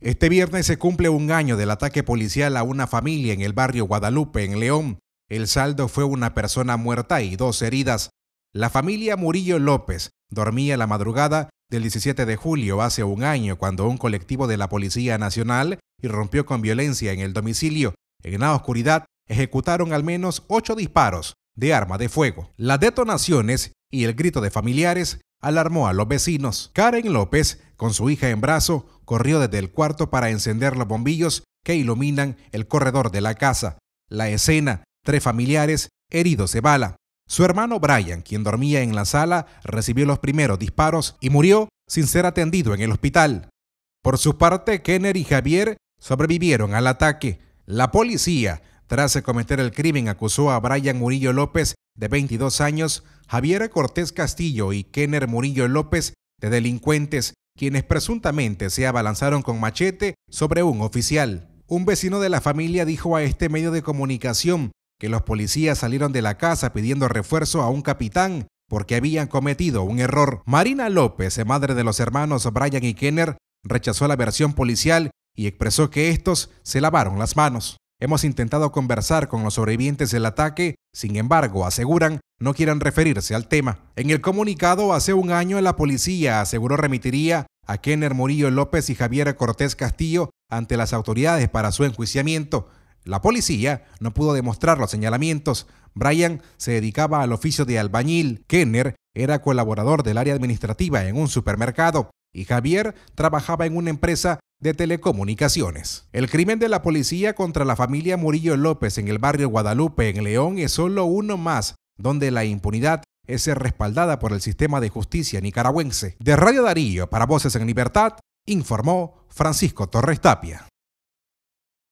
Este viernes se cumple un año del ataque policial a una familia en el barrio Guadalupe, en León. El saldo fue una persona muerta y dos heridas. La familia Murillo López dormía la madrugada del 17 de julio hace un año cuando un colectivo de la Policía Nacional irrumpió con violencia en el domicilio. En la oscuridad ejecutaron al menos ocho disparos de arma de fuego. Las detonaciones y el grito de familiares alarmó a los vecinos. Karen López, con su hija en brazo, corrió desde el cuarto para encender los bombillos que iluminan el corredor de la casa. La escena, tres familiares heridos de bala. Su hermano Brian, quien dormía en la sala, recibió los primeros disparos y murió sin ser atendido en el hospital. Por su parte, Kenner y Javier sobrevivieron al ataque. La policía, tras cometer el crimen, acusó a Brian Murillo López de 22 años, Javier Cortés Castillo y Kenner Murillo López, de delincuentes, quienes presuntamente se abalanzaron con machete sobre un oficial. Un vecino de la familia dijo a este medio de comunicación que los policías salieron de la casa pidiendo refuerzo a un capitán porque habían cometido un error. Marina López, madre de los hermanos Brian y Kenner, rechazó la versión policial y expresó que estos se lavaron las manos. Hemos intentado conversar con los sobrevivientes del ataque, sin embargo, aseguran no quieran referirse al tema. En el comunicado hace un año la policía aseguró remitiría a Kenner Murillo López y Javier Cortés Castillo ante las autoridades para su enjuiciamiento. La policía no pudo demostrar los señalamientos. Brian se dedicaba al oficio de albañil. Kenner era colaborador del área administrativa en un supermercado y Javier trabajaba en una empresa de telecomunicaciones. El crimen de la policía contra la familia Murillo López en el barrio Guadalupe, en León, es solo uno más donde la impunidad es respaldada por el sistema de justicia nicaragüense. De Radio Darío, para Voces en Libertad, informó Francisco Torres Tapia.